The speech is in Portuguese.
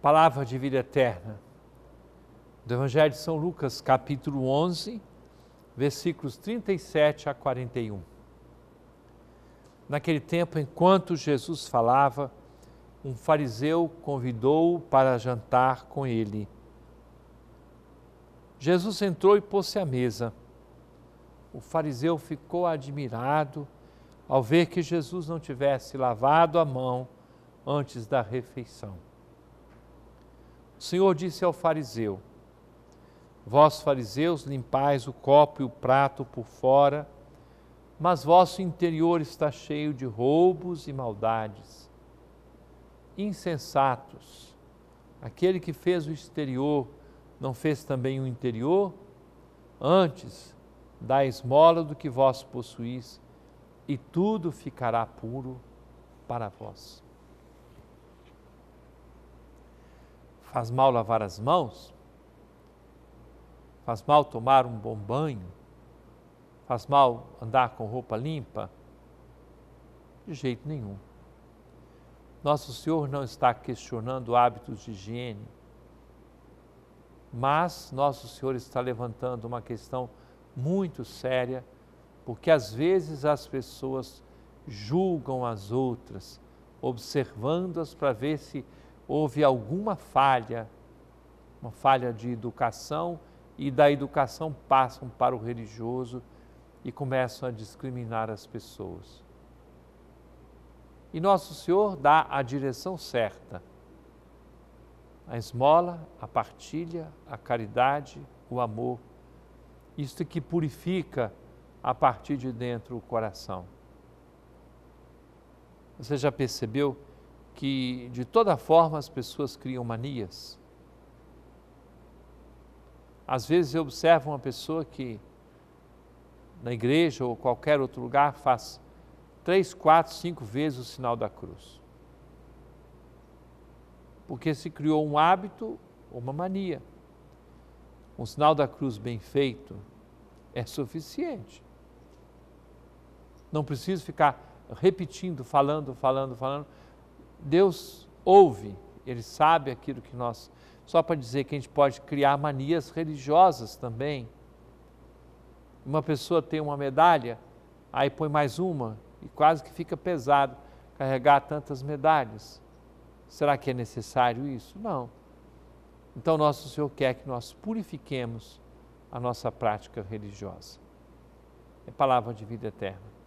palavra de vida eterna. Do Evangelho de São Lucas, capítulo 11, versículos 37 a 41. Naquele tempo, enquanto Jesus falava, um fariseu convidou-o para jantar com ele. Jesus entrou e pôs-se à mesa. O fariseu ficou admirado ao ver que Jesus não tivesse lavado a mão antes da refeição. O Senhor disse ao fariseu: Vós, fariseus, limpais o copo e o prato por fora, mas vosso interior está cheio de roubos e maldades. Insensatos, aquele que fez o exterior não fez também o interior? Antes, da esmola do que vós possuís, e tudo ficará puro para vós. Faz mal lavar as mãos? Faz mal tomar um bom banho? Faz mal andar com roupa limpa? De jeito nenhum. Nosso Senhor não está questionando hábitos de higiene, mas Nosso Senhor está levantando uma questão muito séria, porque às vezes as pessoas julgam as outras, observando-as para ver se houve alguma falha, uma falha de educação, e da educação passam para o religioso e começam a discriminar as pessoas. E Nosso Senhor dá a direção certa. A esmola, a partilha, a caridade, o amor. Isto que purifica a partir de dentro o coração. Você já percebeu que de toda forma as pessoas criam manias. Às vezes eu observo uma pessoa que na igreja ou qualquer outro lugar faz três, quatro, cinco vezes o sinal da cruz. Porque se criou um hábito ou uma mania. Um sinal da cruz bem feito é suficiente. Não preciso ficar repetindo, falando, falando, falando Deus ouve, Ele sabe aquilo que nós. Só para dizer que a gente pode criar manias religiosas também. Uma pessoa tem uma medalha, aí põe mais uma, e quase que fica pesado carregar tantas medalhas. Será que é necessário isso? Não. Então, nosso Senhor quer que nós purifiquemos a nossa prática religiosa. É palavra de vida eterna.